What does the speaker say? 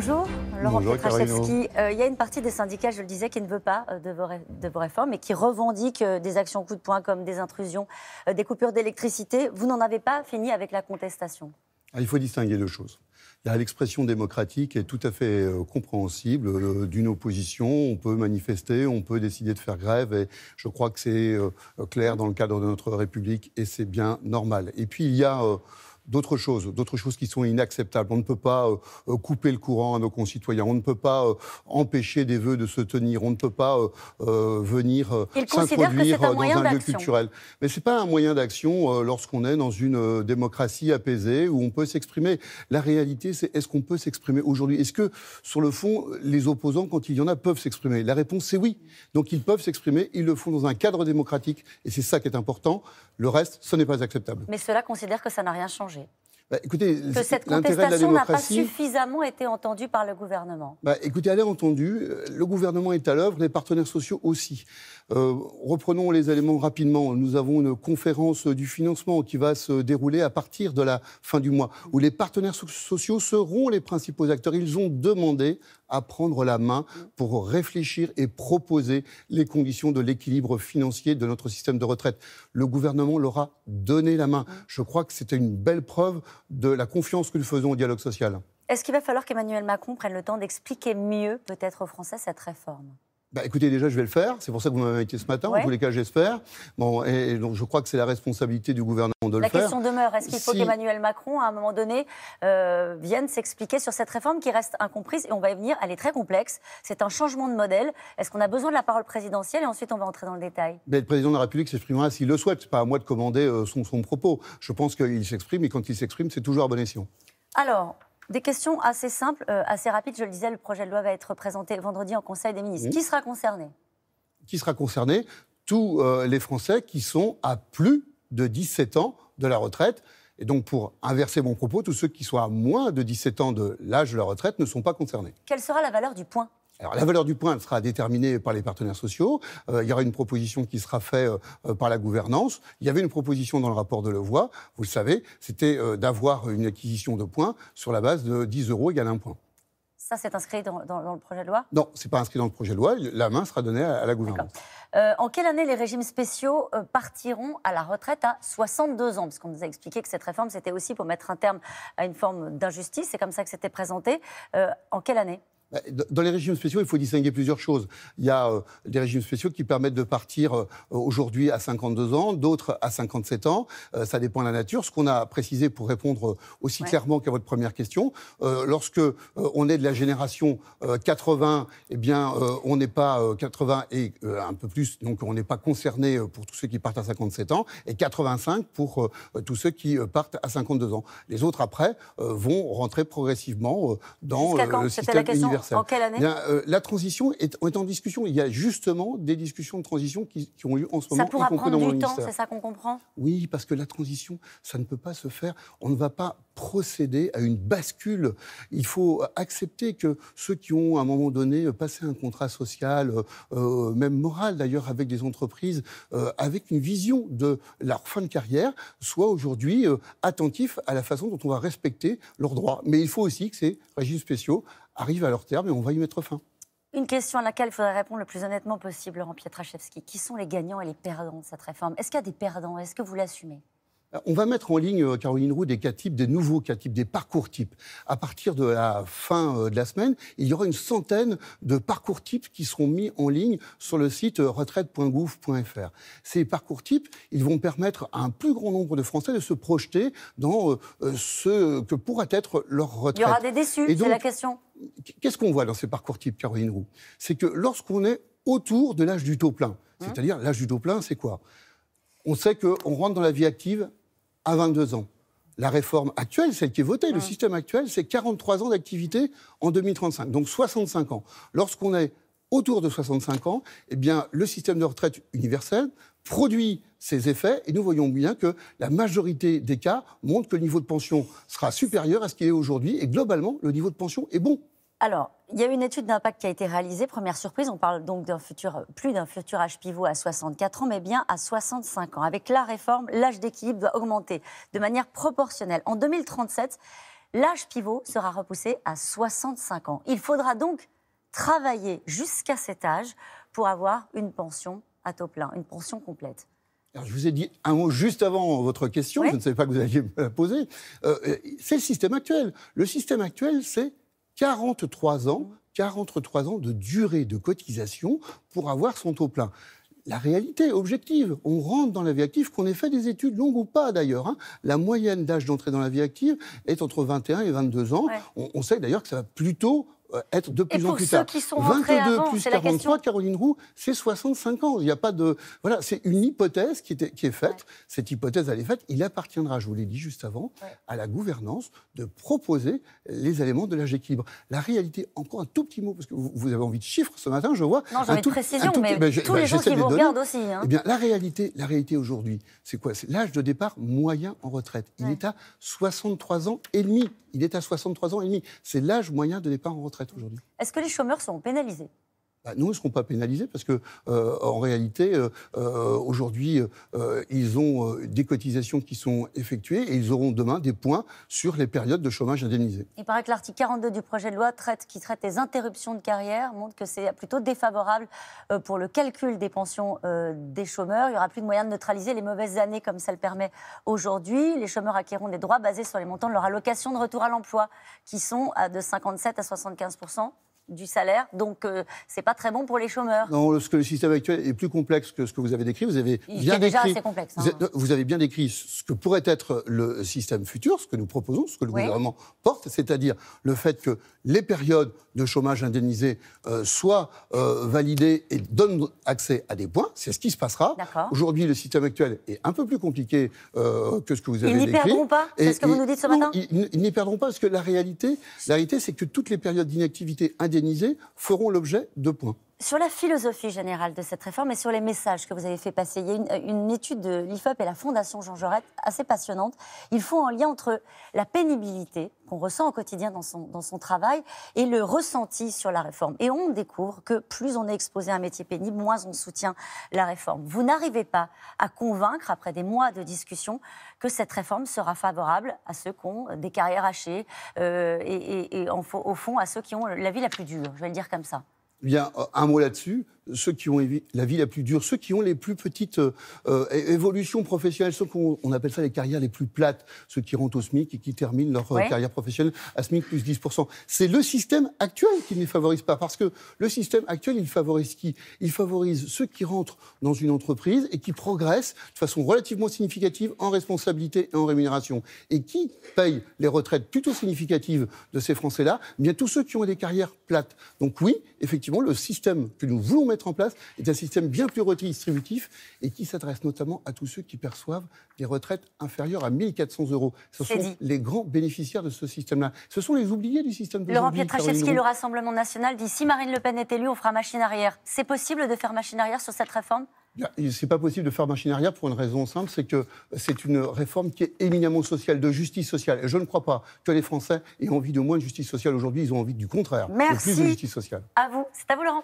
Bonjour, Laurent euh, il y a une partie des syndicats, je le disais, qui ne veut pas euh, de vos, réformes et qui revendique euh, des actions coup de poing comme des intrusions, des coupures d'électricité. Vous n'en avez pas fini avec la contestation ah, Il faut distinguer deux choses l'expression démocratique est tout à fait euh, compréhensible euh, d'une opposition. On peut manifester, on peut décider de faire grève, et je crois que c'est euh, clair dans le cadre de notre République, et c'est bien normal. Et puis il y a d'autres choses, d'autres choses qui sont inacceptables. On ne peut pas couper le courant à nos concitoyens, on ne peut pas empêcher des vœux de se tenir, on ne peut pas venir s'introduire dans un lieu culturel. Mais ce n'est pas un moyen d'action lorsqu'on est dans une démocratie apaisée où on peut s'exprimer. La réalité c'est est-ce qu'on peut s'exprimer aujourd'hui Est-ce que, sur le fond, les opposants, quand il y en a, peuvent s'exprimer La réponse, c'est oui. Donc ils peuvent s'exprimer, ils le font dans un cadre démocratique, et c'est ça qui est important. Le reste, ce n'est pas acceptable. Mais cela considère que ça n'a rien changé. Bah, écoutez, que cette contestation n'a pas suffisamment été entendue par le gouvernement. Bah, écoutez, elle est entendue. Euh, le gouvernement est à l'œuvre, les partenaires sociaux aussi. Euh, reprenons les éléments rapidement. Nous avons une conférence du financement qui va se dérouler à partir de la fin du mois, où les partenaires sociaux seront les principaux acteurs. Ils ont demandé à prendre la main pour réfléchir et proposer les conditions de l'équilibre financier de notre système de retraite. Le gouvernement leur a donné la main. Je crois que c'était une belle preuve de la confiance que nous faisons au dialogue social. Est-ce qu'il va falloir qu'Emmanuel Macron prenne le temps d'expliquer mieux, peut-être aux Français, cette réforme bah, écoutez, déjà, je vais le faire. C'est pour ça que vous m'avez invité ce matin. En tous les cas, j'espère. Bon, et, donc, je crois que c'est la responsabilité du gouvernement de la le faire. La question demeure est-ce qu'il faut qu'Emmanuel Macron, à un moment donné, euh, vienne s'expliquer sur cette réforme qui reste incomprise Et on va y venir. Elle est très complexe. C'est un changement de modèle. Est-ce qu'on a besoin de la parole présidentielle Et ensuite, on va entrer dans le détail. le président de la République s'exprimera s'il le souhaite. C'est pas à moi de commander euh, son, son propos. Je pense qu'il s'exprime. Et quand il s'exprime, c'est toujours à bon escient. Alors, des questions assez simples, euh, assez rapides. Je le disais, le projet de loi va être présenté vendredi en Conseil des ministres. Qui sera concerné Qui sera concerné Tous euh, les Français qui sont à plus de 17 ans de la retraite. Et donc, pour inverser mon propos, tous ceux qui sont à moins de 17 ans de l'âge de la retraite ne sont pas concernés. Quelle sera la valeur du point la valeur du point sera déterminée par les partenaires sociaux. Euh, il y aura une proposition qui sera faite euh, euh, par la gouvernance. Il y avait une proposition dans le rapport de Levoix, vous le savez, c'était d'avoir une acquisition de points sur la base de 10 euros égale un point. Ça, c'est inscrit dans, le projet de loi Non, ce n'est pas inscrit dans le projet de loi. La main sera donnée à la gouvernance. en quelle année les régimes spéciaux partiront à la retraite à 62 ans Parce qu'on nous a expliqué que cette réforme, c'était aussi pour mettre un terme à une forme d'injustice. C'est comme ça que c'était présenté. en quelle année bah, dans les régimes spéciaux, il faut distinguer plusieurs choses. Il y a euh, des régimes spéciaux qui permettent de partir euh, aujourd'hui à 52 ans, d'autres à 57 ans. Euh, ça dépend de la nature. Ce qu'on a précisé pour répondre aussi clairement qu'à votre première question, lorsque on est de la génération 80, eh bien, on n'est pas 80 et un peu plus, donc on n'est pas concerné pour tous ceux qui partent à 57 ans, et 85 pour tous ceux qui partent à 52 ans. Les autres après vont rentrer progressivement dans le système en quelle année euh, La transition est, est, en discussion. Il y a justement des discussions de transition qui, ont lieu en ce moment. Ça pourra prendre du temps, c'est ça qu'on comprend Oui, parce que la transition, ça ne peut pas se faire. On ne va pas procéder à une bascule. Il faut accepter que ceux qui ont, à un moment donné, passé un contrat social, euh, euh, même moral d'ailleurs, avec des entreprises, avec une vision de leur fin de carrière, soient aujourd'hui attentifs à la façon dont on va respecter leurs droits. Mais il faut aussi que ces régimes spéciaux arrivent à leur terme et on va y mettre fin. Une question à laquelle il faudrait répondre le plus honnêtement possible, Laurent Pietraszewski. Qui sont les gagnants et les perdants de cette réforme Est-ce qu'il y a des perdants Est-ce que vous l'assumez on va mettre en ligne, euh, Caroline Roux, des cas types, des nouveaux cas types, des parcours types. À partir de la fin euh, de la semaine, il y aura une centaine de parcours types qui seront mis en ligne sur le site euh, retraite.gouv.fr. Ces parcours types, ils vont permettre à un plus grand nombre de Français de se projeter dans ce que pourra être leur retraite. Il y aura des déçus, c'est la question. Qu'est-ce qu'on voit dans ces parcours types, Caroline Roux C'est que lorsqu'on est autour de l'âge du taux plein, hum. c'est-à-dire l'âge du taux plein, c'est quoi on sait qu'on rentre dans la vie active à 22 ans. La réforme actuelle, celle qui est votée, le système actuel, c'est 43 ans d'activité en 2035, donc 65 ans. Lorsqu'on est autour de 65 ans, eh bien, le système de retraite universel produit ses effets et nous voyons bien que la majorité des cas montrent que le niveau de pension sera supérieur à ce qu'il est aujourd'hui et globalement, le niveau de pension est bon. Alors, il y a une étude d'impact qui a été réalisée. Première surprise, on parle donc d'un futur, plus d'un futur âge pivot à 64 ans, mais bien à 65 ans. Avec la réforme, l'âge d'équilibre doit augmenter de manière proportionnelle. En 2037, l'âge pivot sera repoussé à 65 ans. Il faudra donc travailler jusqu'à cet âge pour avoir une pension à taux plein, une pension complète. Alors, je vous ai dit un mot juste avant votre question, je ne savais pas que vous alliez me la poser. Euh, euh, c'est le système actuel. Le système actuel, c'est 43 ans, 43 ans de durée de cotisation pour avoir son taux plein la réalité objective. On rentre dans la vie active, qu'on ait fait des études longues ou pas d'ailleurs. Hein. La moyenne d'âge d'entrée dans la vie active est entre 21 et 22 ans. on, sait d'ailleurs que ça va plutôt euh, être de plus en plus 22 plus 43, Caroline Roux, c'est 65 ans. Il n'y a pas de. Voilà, c'est une hypothèse qui, est, faite. Cette hypothèse, elle est faite. Il appartiendra, je vous l'ai dit juste avant, à la gouvernance de proposer les éléments de l'âge équilibre. La réalité, encore un tout petit mot, parce que vous, avez envie de chiffres ce matin, je vois. Non, j'ai envie précision, mais ben, tous ben, les gens qui vous regardent aussi. Hein. Eh bien, la réalité, la réalité aujourd'hui, c'est quoi C'est l'âge de départ moyen en retraite. Il est à 63 ans et demi. Il est à 63 ans et demi. C'est l'âge moyen de départ en retraite. Est-ce que les chômeurs sont pénalisés bah, nous, ne serons pas pénalisés parce que, euh, en réalité, euh, euh, aujourd'hui, ils ont des cotisations qui sont effectuées et ils auront demain des points sur les périodes de chômage indemnisées. Il paraît que l'article 42 du projet de loi traite, qui traite des interruptions de carrière montre que c'est plutôt défavorable pour le calcul des pensions des chômeurs. Il n'y aura plus de moyens de neutraliser les mauvaises années comme ça le permet aujourd'hui. Les chômeurs acquériront des droits basés sur les montants de leur allocation de retour à l'emploi qui sont de 57 à 75 du salaire. Donc, euh, c'est pas très bon pour les chômeurs. Non, le, ce que le système actuel est plus complexe que ce que vous avez décrit. Vous avez Il bien est déjà assez complexe. Hein. Vous avez bien décrit que pourrait être le système futur, ce que nous proposons, ce que le gouvernement porte, c'est-à-dire le fait que les périodes de chômage indemnisé euh, soient euh, validées et donnent accès à des points. C'est ce qui se passera. Aujourd'hui, le système actuel est un peu plus compliqué euh, que ce que vous avez décrit. Ils n'y perdront pas ce que vous nous dites ce matin Ils, n'y perdront pas parce que la réalité, la réalité c'est que toutes les périodes d'inactivité indemnisées feront l'objet de points sur la philosophie générale de cette réforme et sur les messages que vous avez fait passer, il y a une, étude de l'IFOP et la Fondation Jean Jaurès assez passionnante. Ils font un lien entre la pénibilité qu'on ressent au quotidien dans son, dans son travail et le ressenti sur la réforme. Et on découvre que plus on est exposé à un métier pénible, moins on soutient la réforme. Vous n'arrivez pas à convaincre, après des mois de discussion, que cette réforme sera favorable à ceux qui ont des carrières hachées euh, et, au fond à ceux qui ont la vie la plus dure, je vais le dire comme ça il un mot là-dessus ceux qui ont la vie la plus dure, ceux qui ont les plus petites euh, euh, évolutions professionnelles, ceux qu'on appelle ça les carrières les plus plates, ceux qui rentrent au SMIC et qui terminent leur euh, carrière professionnelle à SMIC plus 10%. C'est le système actuel qui ne les favorise pas, parce que le système actuel, il favorise qui Il favorise ceux qui rentrent dans une entreprise et qui progressent de façon relativement significative en responsabilité et en rémunération. Et qui paye les retraites plutôt significatives de ces Français-là eh Bien tous ceux qui ont des carrières plates. Donc oui, effectivement, le système que nous voulons mettre en place est un système bien plus redistributif et qui s'adresse notamment à tous ceux qui perçoivent des retraites inférieures à 1400 euros. Ce sont les grands bénéficiaires de ce système-là. Ce sont les oubliés du système de Laurent Pietraszewski, le Rassemblement national, dit si Marine Le Pen est élue, on fera machine arrière. C'est possible de faire machine arrière sur cette réforme c'est pas possible de faire machine arrière pour une raison simple, c'est que c'est une réforme qui est éminemment sociale, de justice sociale. Et je ne crois pas que les Français aient envie de moins de justice sociale aujourd'hui, ils ont envie du contraire, Merci de plus de justice sociale. À vous, c'est à vous Laurent.